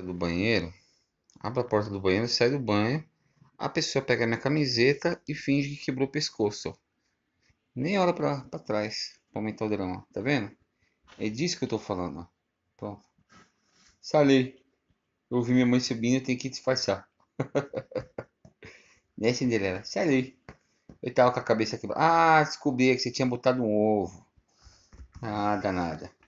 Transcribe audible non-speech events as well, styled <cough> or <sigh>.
do banheiro, abro a porta do banheiro, saio do banho, a pessoa pega minha camiseta e finge que quebrou o pescoço. Nem olha pra, pra trás pra aumentar o drama, tá vendo? É disso que eu tô falando, ó. Pronto. Salei. Eu ouvi minha mãe subindo, eu tenho que disfarçar. <laughs> né, Cinderela? Salei. Eu tava com a cabeça quebrada. Ah, descobri que você tinha botado um ovo. Ah, danada.